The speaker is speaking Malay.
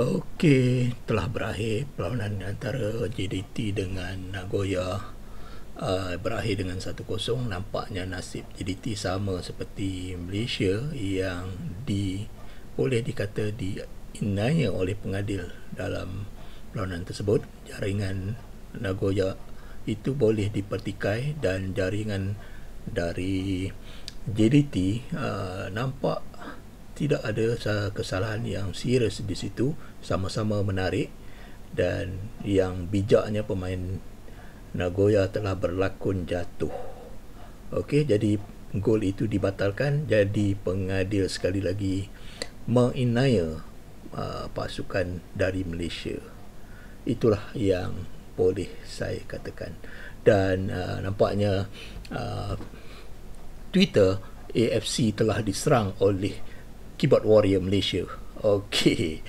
Okey, telah berakhir perlawanan antara JDT dengan Nagoya uh, berakhir dengan 1-0 nampaknya nasib JDT sama seperti Malaysia yang di boleh dikata diinanya oleh pengadil dalam perlawanan tersebut jaringan Nagoya itu boleh dipertikai dan jaringan dari JDT uh, ah, nampak tidak ada kesalahan yang serius di situ sama-sama menarik dan yang bijaknya pemain Nagoya telah berlakon jatuh okey jadi gol itu dibatalkan jadi pengadil sekali lagi menginaya uh, pasukan dari Malaysia itulah yang boleh saya katakan dan uh, nampaknya uh, Twitter AFC telah diserang oleh keyboard warrior Malaysia. Okey.